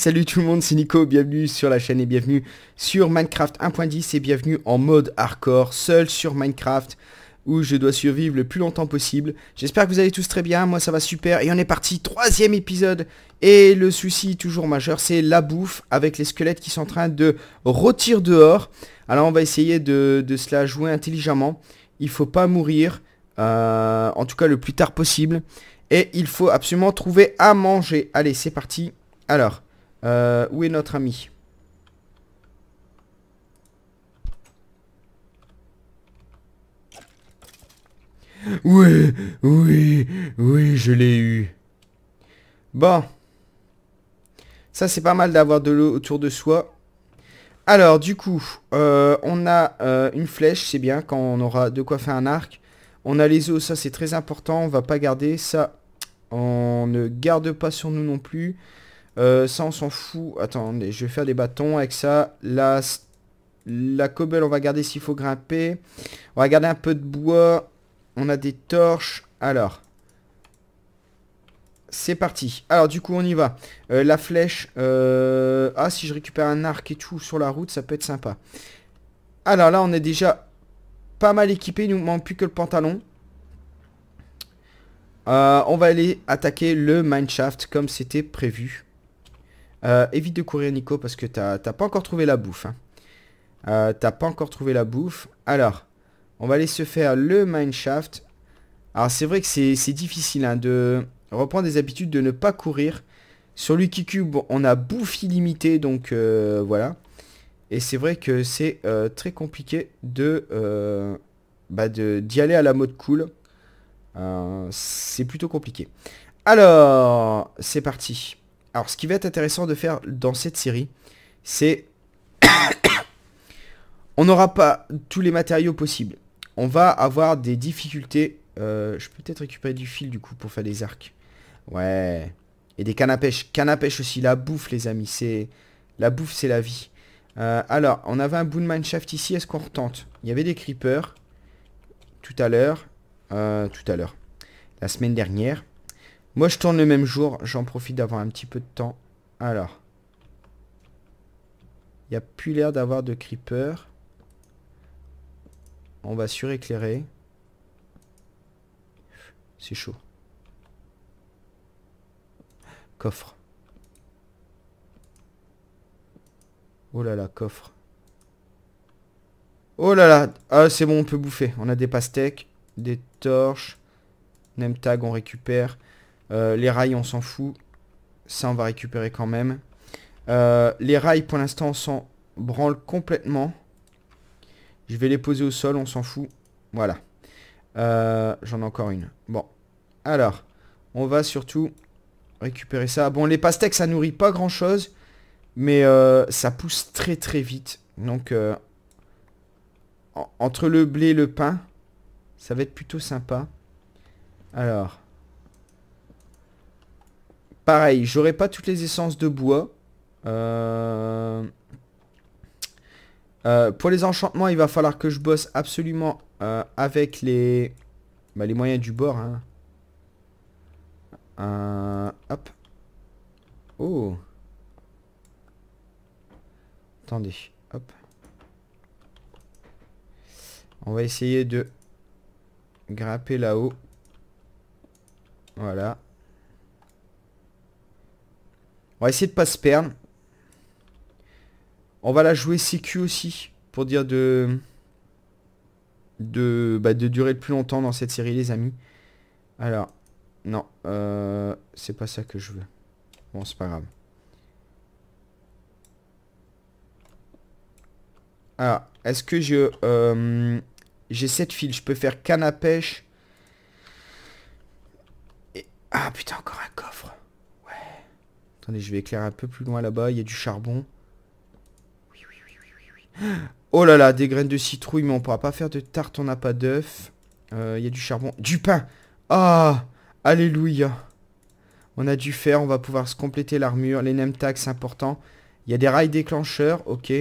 salut tout le monde, c'est Nico, bienvenue sur la chaîne et bienvenue sur Minecraft 1.10 et bienvenue en mode hardcore, seul sur Minecraft où je dois survivre le plus longtemps possible. J'espère que vous allez tous très bien, moi ça va super et on est parti, troisième épisode et le souci toujours majeur c'est la bouffe avec les squelettes qui sont en train de rôtir dehors. Alors on va essayer de, de se jouer intelligemment, il faut pas mourir, euh, en tout cas le plus tard possible. Et il faut absolument trouver à manger. Allez, c'est parti. Alors, euh, où est notre ami Oui, oui, oui, je l'ai eu. Bon. Ça, c'est pas mal d'avoir de l'eau autour de soi. Alors, du coup, euh, on a euh, une flèche, c'est bien, quand on aura de quoi faire un arc. On a les os, ça c'est très important, on va pas garder. Ça, on ne garde pas sur nous non plus. Euh, ça, on s'en fout. Attendez, je vais faire des bâtons avec ça. La, la cobble, on va garder s'il faut grimper. On va garder un peu de bois. On a des torches. Alors, c'est parti. Alors, du coup, on y va. Euh, la flèche. Euh, ah, si je récupère un arc et tout sur la route, ça peut être sympa. Alors là, on est déjà pas mal équipé. Il nous manque plus que le pantalon. on va aller attaquer le mineshaft comme c'était prévu. Euh, évite de courir Nico parce que t'as pas encore trouvé la bouffe. Hein. Euh, t'as pas encore trouvé la bouffe. Alors, on va aller se faire le mineshaft. Alors c'est vrai que c'est difficile hein, de reprendre des habitudes de ne pas courir. Sur Lucky cube on a bouffe illimitée, donc euh, voilà. Et c'est vrai que c'est très compliqué bah, de d'y aller à la mode cool. c'est plutôt compliqué. Alors, c'est parti. Alors, ce qui va être intéressant de faire dans cette série, c'est... on n'aura pas tous les matériaux possibles. On va avoir des difficultés. Euh, je peux peut-être récupérer du fil, du coup, pour faire des arcs. Ouais. Et des cannes à pêche. à pêche aussi, la bouffe, les amis. C'est La bouffe, c'est la vie. Euh, alors, on avait un boon mineshaft ici. Est-ce qu'on retente Il y avait des creepers. Tout à l'heure. Euh, tout à l'heure. La semaine dernière. Moi, je tourne le même jour. J'en profite d'avoir un petit peu de temps. Alors. Il n'y a plus l'air d'avoir de creeper. On va suréclairer. C'est chaud. Coffre. Oh là là, coffre. Oh là là Ah, c'est bon, on peut bouffer. On a des pastèques, des torches. Name tag, on récupère. Euh, les rails, on s'en fout. Ça, on va récupérer quand même. Euh, les rails, pour l'instant, on s'en branle complètement. Je vais les poser au sol, on s'en fout. Voilà. Euh, j'en ai encore une. Bon. Alors, on va surtout récupérer ça. Bon, les pastèques, ça nourrit pas grand-chose. Mais ça pousse très très vite. Donc, entre le blé et le pain, ça va être plutôt sympa. Alors, Pareil, j'aurai pas toutes les essences de bois. Euh, euh, pour les enchantements, il va falloir que je bosse absolument euh, avec les... Bah, les moyens du bord. Hein. hop. Oh. Attendez. Hop. On va essayer de grimper là-haut. Voilà. On va essayer de pas se perdre. On va la jouer CQ aussi. Pour dire de... De, bah, de durer le plus longtemps dans cette série, les amis. Alors, non. Euh, c'est pas ça que je veux. Bon, c'est pas grave. Alors, ah, est-ce que je... Euh, j'ai 7 fils. Je peux faire canne à pêche. Et... Ah putain, encore un coffre. Attendez, je vais éclairer un peu plus loin là-bas. Il y a du charbon. Oh là là, des graines de citrouille, mais on pourra pas faire de tarte, on n'a pas d'œuf. Euh, il y a du charbon. Du pain Ah Alléluia On a du fer, on va pouvoir se compléter l'armure. Les nemtags, c'est important. Il y a des rails déclencheurs, ok.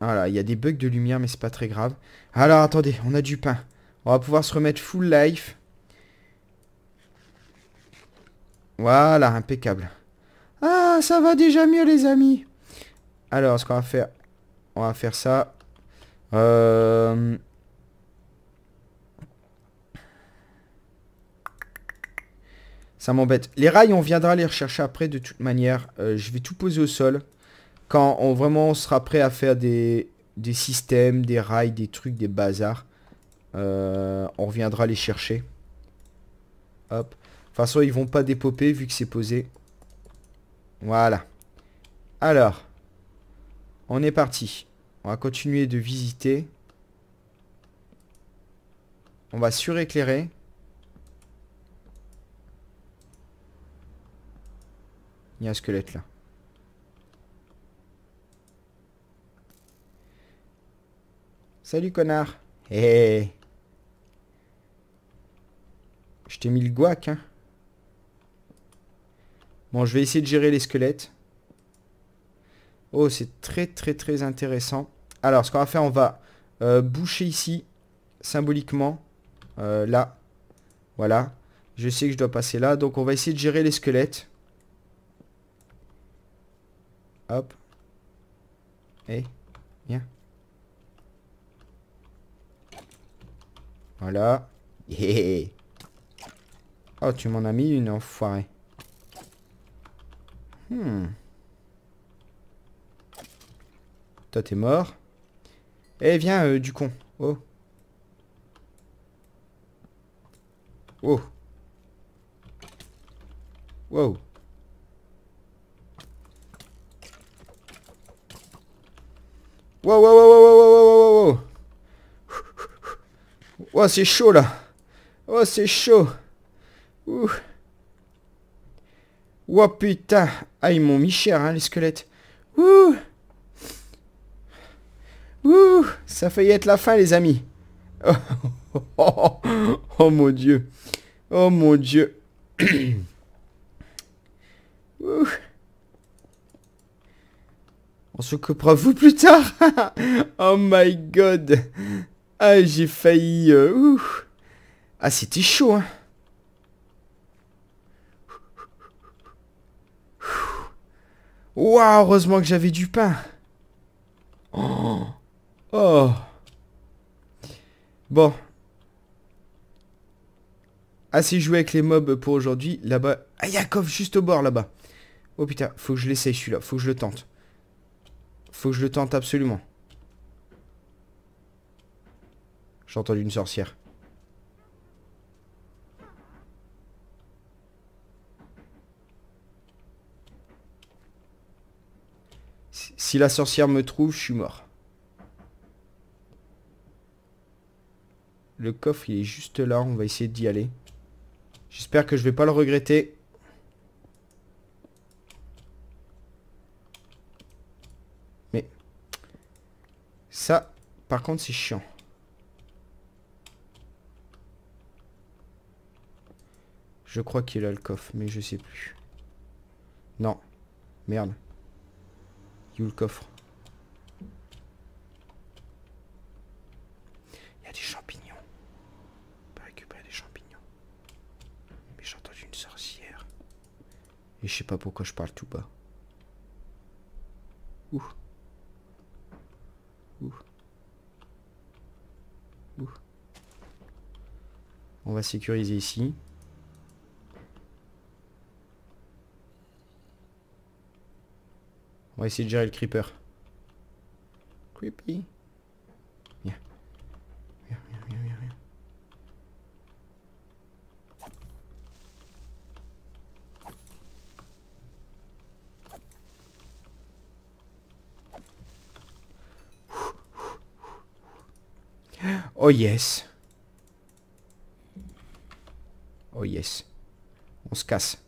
Voilà, il y a des bugs de lumière, mais c'est pas très grave. Alors, attendez, on a du pain. On va pouvoir se remettre full life. Voilà, impeccable. Ah, ça va déjà mieux les amis. Alors, ce qu'on va faire... On va faire ça. Euh, ça m'embête. Les rails, on viendra les rechercher après de toute manière. Euh, je vais tout poser au sol. Quand on, vraiment sera prêt à faire des, des systèmes, des rails, des trucs, des bazars. Euh, on reviendra les chercher. Hop. De toute façon, ils vont pas dépoper vu que c'est posé. Voilà. Alors. On est parti. On va continuer de visiter. On va suréclairer. Il y a un squelette là. Salut connard. Hé eh, eh, eh. Je t'ai mis le guac, hein. Bon, je vais essayer de gérer les squelettes. Oh, c'est très très très intéressant. Alors, ce qu'on va faire, on va euh, boucher ici, symboliquement. Euh, là. Voilà. Je sais que je dois passer là. Donc, on va essayer de gérer les squelettes. Hop. Et, viens. Voilà. Yeah. Oh, tu m'en as mis une, enfoirée. Hmm. Toi, t'es mort. Eh, viens, euh, du con. Oh. Oh. Wow. Wow, wow, wow, wow, wow, wow, wow, wow. Wow, c'est chaud, là. Oh, c'est chaud. Ouh. Oh putain Ah, ils m'ont mis cher, hein, les squelettes. Ouh Ouh Ça a failli être la fin, les amis. Oh, mon dieu. Oh mon dieu. Ouh. On s'occupera vous plus tard. oh my god. Ah, j'ai failli... Euh, ah, c'était chaud, hein. Wow heureusement que j'avais du pain. Oh. oh. Bon. Assez joué avec les mobs pour aujourd'hui. Là-bas. Ah, Yakov, juste au bord là-bas. Oh putain, faut que je l'essaye celui-là. Faut que je le tente. Faut que je le tente absolument. J'ai entendu une sorcière. Si la sorcière me trouve, je suis mort. Le coffre, il est juste là. On va essayer d'y aller. J'espère que je vais pas le regretter. Mais... Ça, par contre, c'est chiant. Je crois qu'il a le coffre, mais je sais plus. Non. Merde. Il le coffre Il y a des champignons. On va récupérer des champignons. Mais j'ai une sorcière. Et je sais pas pourquoi je parle tout bas. Ouh. Ouh. Ouh. On va sécuriser ici. On va essayer de gérer le creeper. Creepy. Viens. Viens, viens, viens, viens, viens. Oh yes. Oh yes. On se casse.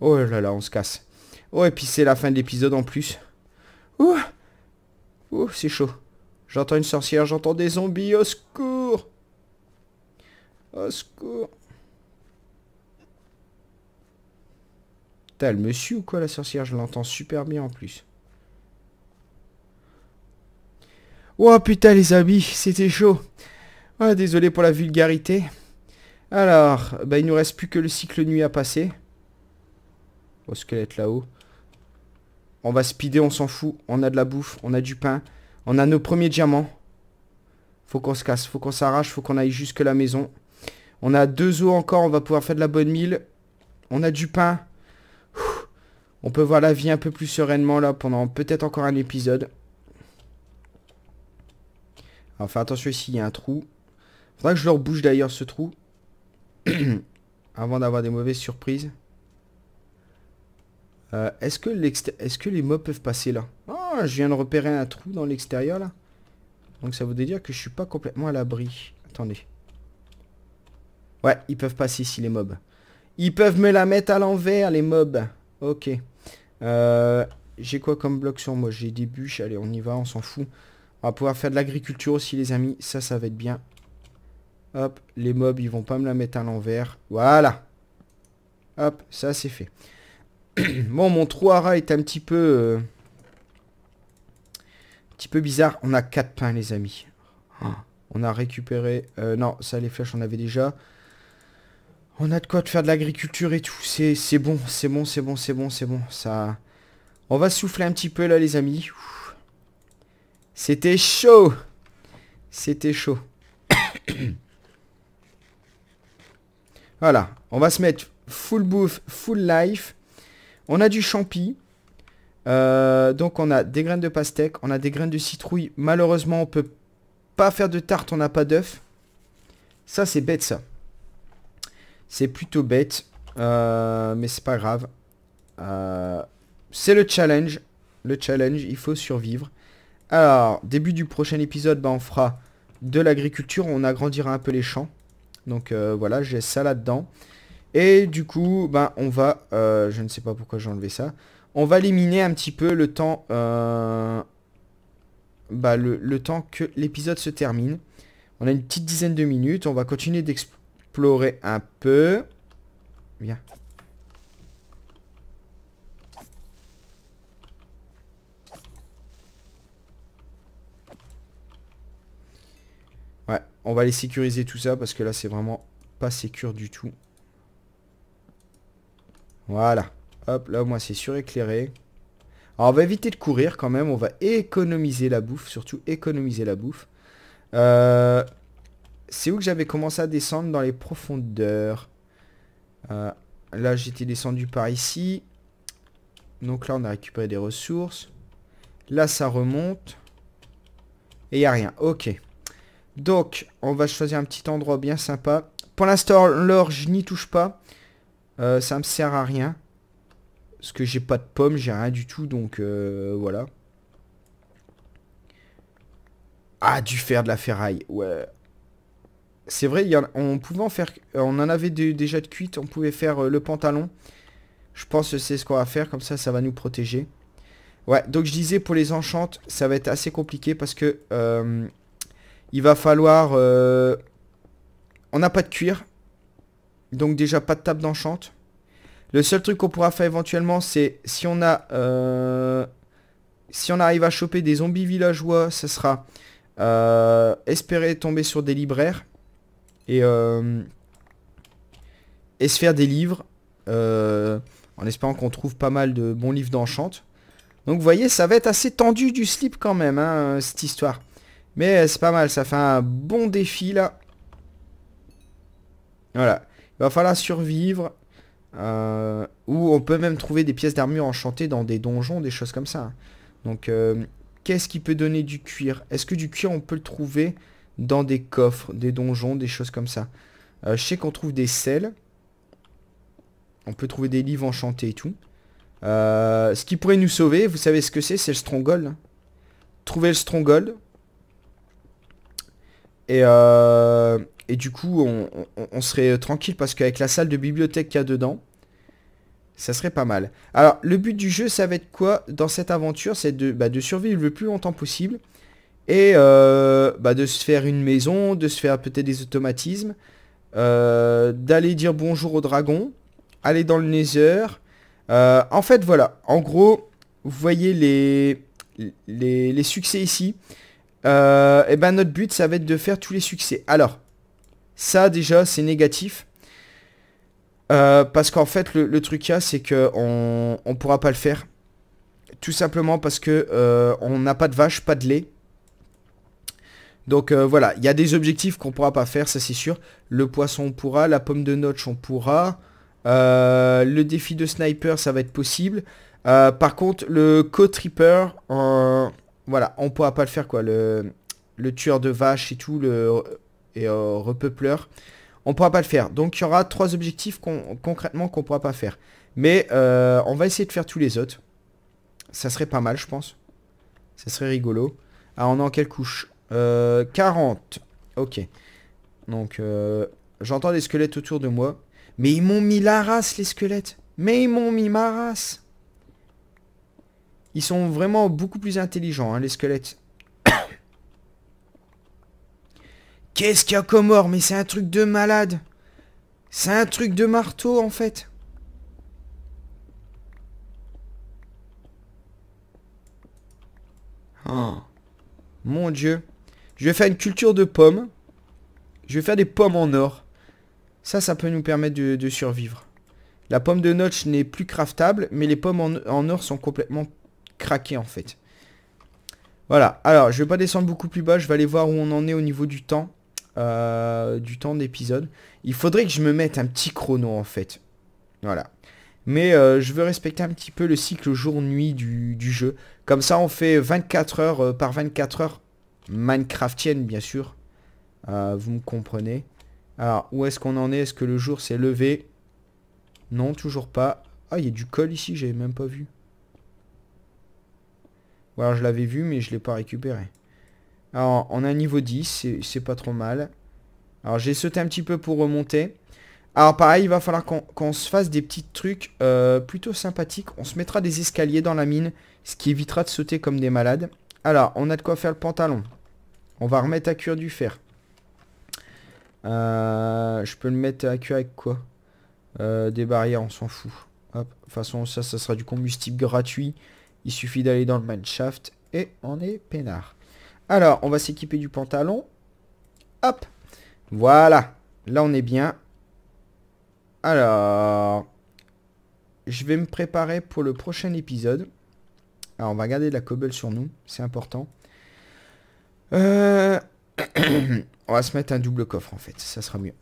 Oh là là, on se casse. Oh, et puis c'est la fin de l'épisode en plus. Ouh, Ouh c'est chaud. J'entends une sorcière, j'entends des zombies, au secours Au secours T'as le monsieur ou quoi la sorcière Je l'entends super bien en plus. Oh putain les habits, c'était chaud. Ah, désolé pour la vulgarité. Alors, bah, il nous reste plus que le cycle nuit à passer. Au squelette là-haut. On va speeder, on s'en fout. On a de la bouffe, on a du pain. On a nos premiers diamants. Faut qu'on se casse, faut qu'on s'arrache, faut qu'on aille jusque la maison. On a deux os encore, on va pouvoir faire de la bonne mille. On a du pain. On peut voir la vie un peu plus sereinement là pendant peut-être encore un épisode. Enfin, faire attention ici, il y a un trou. Faudra que je leur bouge d'ailleurs ce trou. Avant d'avoir des mauvaises surprises. Euh, est-ce que, est que les mobs peuvent passer là Ah, oh, je viens de repérer un trou dans l'extérieur là. Donc ça voudrait dire que je suis pas complètement à l'abri. Attendez. Ouais, ils peuvent passer ici les mobs. Ils peuvent me la mettre à l'envers les mobs. Ok. Euh, j'ai quoi comme bloc sur moi J'ai des bûches. Allez, on y va, on s'en fout. On va pouvoir faire de l'agriculture aussi les amis. Ça, ça va être bien. Hop, les mobs, ils vont pas me la mettre à l'envers. Voilà. Hop, ça c'est fait. bon, mon trou à est un petit peu... Euh, un petit peu bizarre. On a 4 pains, les amis. Ah, on a récupéré... Euh, non, ça, les flèches, on avait déjà. On a de quoi de faire de l'agriculture et tout. C'est bon, c'est bon, c'est bon, c'est bon, c'est bon. Ça... On va souffler un petit peu, là, les amis. C'était chaud C'était chaud. voilà. On va se mettre full bouffe, full life. On a du champi. Euh, donc on a des graines de pastèque, on a des graines de citrouille. Malheureusement, on peut pas faire de tarte, on n'a pas d'œuf. Ça, c'est bête, ça. C'est plutôt bête. Euh, mais c'est pas grave. Euh, c'est le challenge. Le challenge, il faut survivre. Alors, début du prochain épisode, bah, on fera de l'agriculture. On agrandira un peu les champs. Donc voilà, j'ai ça là-dedans. Et du coup, ben, on va... Euh, je ne sais pas pourquoi j'ai enlevé ça. On va éliminer un petit peu le temps... Euh, bah, le, temps que l'épisode se termine. On a une petite dizaine de minutes. On va continuer d'explorer un peu. Viens. Ouais, on va aller sécuriser tout ça parce que là, c'est vraiment pas sécure du tout. Voilà. Hop, là, moi, c'est suréclairé. Alors, on va éviter de courir quand même. On va économiser la bouffe. Surtout, économiser la bouffe. Euh, c'est où que j'avais commencé à descendre dans les profondeurs euh, Là, j'étais descendu par ici. Donc là, on a récupéré des ressources. Là, ça remonte. Et il n'y a rien. Ok. Donc, on va choisir un petit endroit bien sympa. Pour l'instant, l'orge, je n'y touche pas. Ça euh, ça me sert à rien. Parce que j'ai pas de pommes, j'ai rien du tout, donc euh, voilà. Ah, du fer, de la ferraille, ouais. C'est vrai, on pouvait en faire... On en avait déjà de cuite, on pouvait faire euh, le pantalon. Je pense que c'est ce qu'on va faire, comme ça, ça va nous protéger. Ouais, donc je disais, pour les enchantes, ça va être assez compliqué parce que... il va falloir... on n'a pas de cuir, donc déjà pas de table d'enchant. Le seul truc qu'on pourra faire éventuellement c'est si on a... Euh, si on arrive à choper des zombies villageois, ça sera euh, espérer tomber sur des libraires. Et, euh, se faire des livres. en espérant qu'on trouve pas mal de bons livres d'enchant. Donc vous voyez, ça va être assez tendu du slip quand même, hein, cette histoire. Mais c'est pas mal, ça fait un bon défi là. Voilà, il va falloir survivre. Euh, ou on peut même trouver des pièces d'armure enchantées dans des donjons, des choses comme ça. Donc, euh, qu'est-ce qui peut donner du cuir Est-ce que du cuir, on peut le trouver dans des coffres, des donjons, des choses comme ça euh, Je sais qu'on trouve des selles. On peut trouver des livres enchantés et tout. ce qui pourrait nous sauver, vous savez ce que c'est C'est le stronghold. Trouver le stronghold. Et et du coup, on, serait euh, tranquille parce qu'avec la salle de bibliothèque qu'il y a dedans, ça serait pas mal. Alors, le but du jeu, ça va être quoi dans cette aventure C'est de, bah, survivre le plus longtemps possible et euh, bah, de se faire une maison, de se faire peut-être des automatismes, euh, d'aller dire bonjour au dragon, aller dans le Nether. en fait, voilà. En gros, vous voyez les, les succès ici. et ben notre but, ça va être de faire tous les succès. Alors, ça déjà c'est négatif. Euh, parce qu'en fait le, truc qu'il y a c'est qu'on on pourra pas le faire. Tout simplement parce que euh, on n'a pas de vache, pas de lait. Donc euh, voilà, il y a des objectifs qu'on pourra pas faire, ça c'est sûr. Le poisson on pourra, la pomme de notch on pourra. le défi de sniper ça va être possible. par contre le co-tripper, voilà, on pourra pas le faire quoi. Le, le tueur de vache et tout, le et euh, repeupleur. On pourra pas le faire. Donc il y aura trois objectifs concrètement qu'on pourra pas faire. Mais euh, on va essayer de faire tous les autres. Ça serait pas mal, je pense. Ça serait rigolo. Ah, on est en quelle couche euh, 40. Ok. Donc, euh, j'entends des squelettes autour de moi. Mais ils m'ont mis la race, les squelettes. Mais ils m'ont mis ma race. Ils sont vraiment beaucoup plus intelligents, hein, les squelettes. Qu'est-ce qu'il y a comme or Mais c'est un truc de malade. C'est un truc de marteau, en fait. Oh. Mon dieu. Je vais faire une culture de pommes. Je vais faire des pommes en or. Ça, ça peut nous permettre de, survivre. La pomme de notch n'est plus craftable, mais les pommes en, en, or sont complètement craquées en fait. Voilà, alors je vais pas descendre beaucoup plus bas, je vais aller voir où on en est au niveau du temps. Euh, du temps d'épisode. Il faudrait que je me mette un petit chrono en fait. Voilà. Mais euh, je veux respecter un petit peu le cycle jour-nuit du, du, jeu. Comme ça on fait 24 heures euh, par 24 heures Minecraftienne bien sûr. vous me comprenez. Alors où est-ce qu'on en est Est-ce que le jour s'est levé Non toujours pas. Ah il y a du col ici, j'avais même pas vu. Ou alors je l'avais vu mais je l'ai pas récupéré. Alors, on a un niveau 10, c'est pas trop mal. Alors, j'ai sauté un petit peu pour remonter. Alors, pareil, il va falloir qu'on se fasse des petits trucs euh, plutôt sympathiques. On se mettra des escaliers dans la mine, ce qui évitera de sauter comme des malades. Alors, on a de quoi faire le pantalon. On va remettre à cuire du fer. Euh, je peux le mettre à cuire avec quoi euh, Des barrières, on s'en fout. Hop. De toute façon, ça, ça sera du combustible gratuit. Il suffit d'aller dans le mineshaft et on est peinard. Alors, on va s'équiper du pantalon. Hop. Voilà. Là, on est bien. Alors, je vais me préparer pour le prochain épisode. Alors, on va garder de la cobble sur nous. C'est important. Euh, on va se mettre un double coffre, en fait. Ça sera mieux.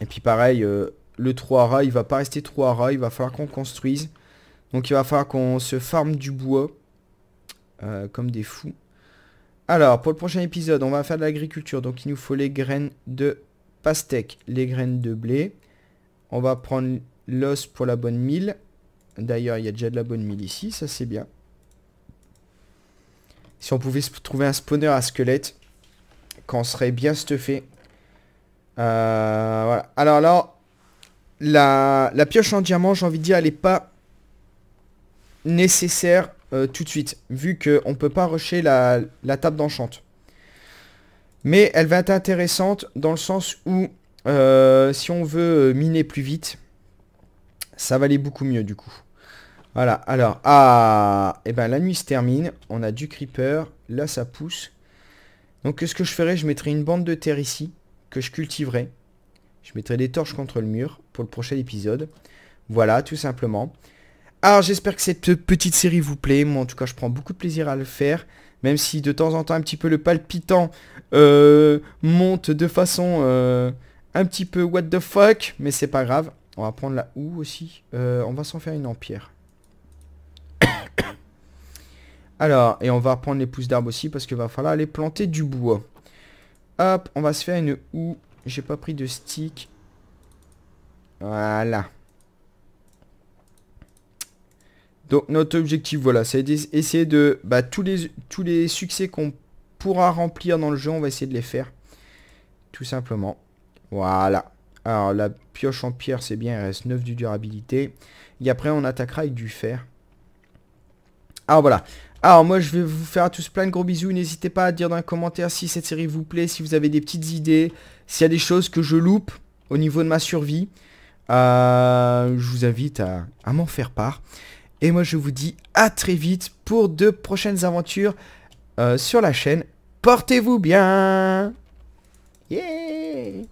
Et puis, pareil, euh, le 3 rats, il va pas rester 3 rats. Il va falloir qu'on construise. Donc, il va falloir qu'on se farme du bois. Euh, comme des fous. Alors, pour le prochain épisode, on va faire de l'agriculture. Donc, il nous faut les graines de pastèque, les graines de blé. On va prendre l'os pour la bonne mille. D'ailleurs, il y a déjà de la bonne mille ici, ça c'est bien. Si on pouvait trouver un spawner à squelette, quand on serait bien stuffé. Euh, voilà. Alors là, la, la pioche en diamant, j'ai envie de dire, elle n'est pas nécessaire euh, tout de suite, vu qu'on ne peut pas rusher la, table d'enchante. Mais elle va être intéressante dans le sens où euh, si on veut euh, miner plus vite, ça va aller beaucoup mieux du coup. Voilà, alors, ah, et eh ben la nuit se termine, on a du creeper, là ça pousse. Donc ce que je ferai je mettrai une bande de terre ici, que je cultiverai. Je mettrai des torches contre le mur pour le prochain épisode. Voilà, tout simplement. Alors j'espère que cette petite série vous plaît, moi en tout cas je prends beaucoup de plaisir à le faire, même si de temps en temps un petit peu le palpitant euh, monte de façon euh, un petit peu what the fuck, mais c'est pas grave. On va prendre la houe aussi, euh, on va s'en faire une empire. Alors, et on va prendre les pousses d'arbres aussi parce qu'il va falloir aller planter du bois. Hop, on va se faire une houe. J'ai pas pris de stick. Voilà. Donc notre objectif, voilà, c'est d'essayer de... Bah, tous, les, succès qu'on pourra remplir dans le jeu, on va essayer de les faire. Tout simplement. Voilà. Alors la pioche en pierre, c'est bien, il reste 9 du durabilité. Et après, on attaquera avec du fer. Alors voilà. Alors moi, je vais vous faire à tous plein de gros bisous. N'hésitez pas à dire dans les commentaires si cette série vous plaît, si vous avez des petites idées, s'il y a des choses que je loupe au niveau de ma survie. Euh, je vous invite à m'en faire part. Et moi je vous dis à très vite pour de prochaines aventures euh, sur la chaîne. Portez-vous bien Yeah